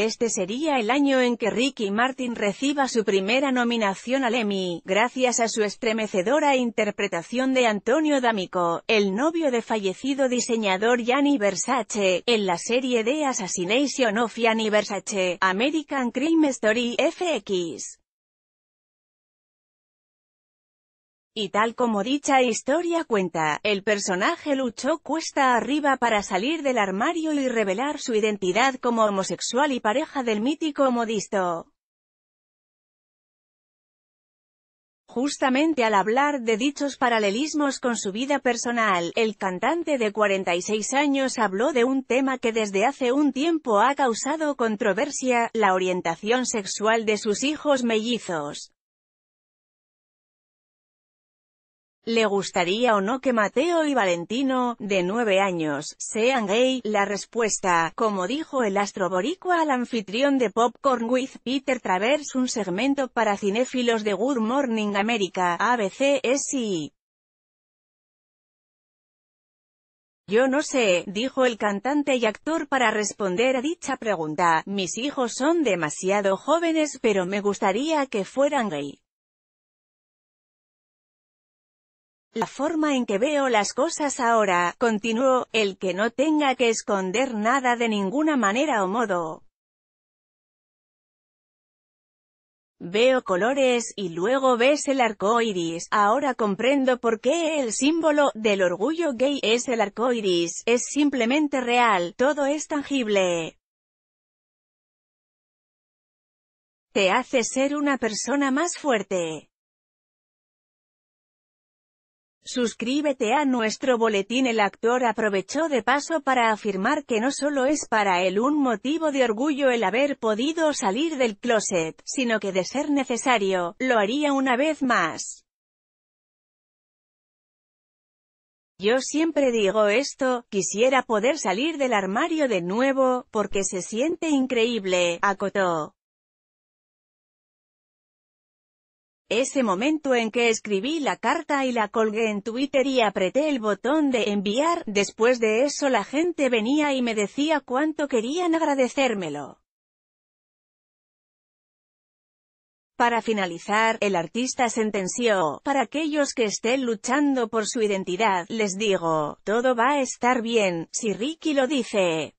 Este sería el año en que Ricky Martin reciba su primera nominación al Emmy, gracias a su estremecedora interpretación de Antonio D'Amico, el novio de fallecido diseñador Gianni Versace, en la serie de Assassination of Gianni Versace, American Crime Story FX. Y tal como dicha historia cuenta, el personaje luchó cuesta arriba para salir del armario y revelar su identidad como homosexual y pareja del mítico modisto. Justamente al hablar de dichos paralelismos con su vida personal, el cantante de 46 años habló de un tema que desde hace un tiempo ha causado controversia, la orientación sexual de sus hijos mellizos. le gustaría o no que Mateo y Valentino, de nueve años, sean gay, la respuesta, como dijo el astro al anfitrión de Popcorn with Peter Travers un segmento para cinéfilos de Good Morning America, ABC, es sí. Yo no sé, dijo el cantante y actor para responder a dicha pregunta, mis hijos son demasiado jóvenes pero me gustaría que fueran gay. La forma en que veo las cosas ahora, continuó, el que no tenga que esconder nada de ninguna manera o modo. Veo colores, y luego ves el arco iris. Ahora comprendo por qué el símbolo del orgullo gay es el arco iris. Es simplemente real, todo es tangible. Te hace ser una persona más fuerte. Suscríbete a nuestro boletín El actor aprovechó de paso para afirmar que no solo es para él un motivo de orgullo el haber podido salir del closet, sino que de ser necesario, lo haría una vez más. Yo siempre digo esto, quisiera poder salir del armario de nuevo, porque se siente increíble, acotó. Ese momento en que escribí la carta y la colgué en Twitter y apreté el botón de enviar, después de eso la gente venía y me decía cuánto querían agradecérmelo. Para finalizar, el artista sentenció, para aquellos que estén luchando por su identidad, les digo, todo va a estar bien, si Ricky lo dice.